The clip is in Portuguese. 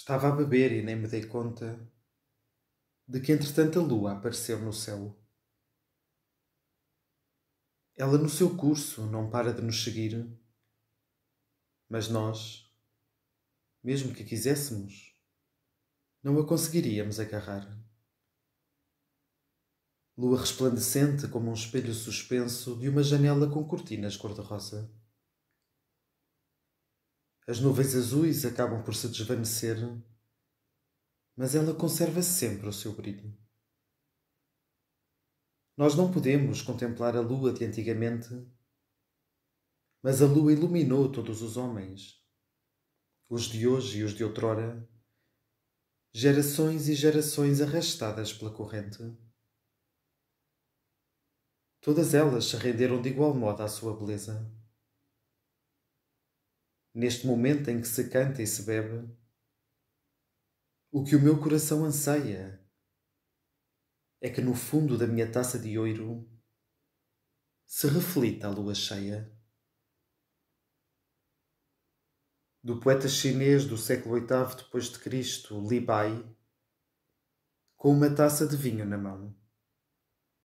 Estava a beber e nem me dei conta de que, entretanto, a lua apareceu no céu. Ela, no seu curso, não para de nos seguir, mas nós, mesmo que quiséssemos, não a conseguiríamos agarrar. Lua resplandecente como um espelho suspenso de uma janela com cortinas cor-de-rosa. As nuvens azuis acabam por se desvanecer, mas ela conserva sempre o seu brilho. Nós não podemos contemplar a lua de antigamente, mas a lua iluminou todos os homens, os de hoje e os de outrora, gerações e gerações arrastadas pela corrente. Todas elas se renderam de igual modo à sua beleza neste momento em que se canta e se bebe, o que o meu coração anseia é que no fundo da minha taça de ouro se reflita a lua cheia. Do poeta chinês do século VIII depois de Cristo, Li Bai, com uma taça de vinho na mão.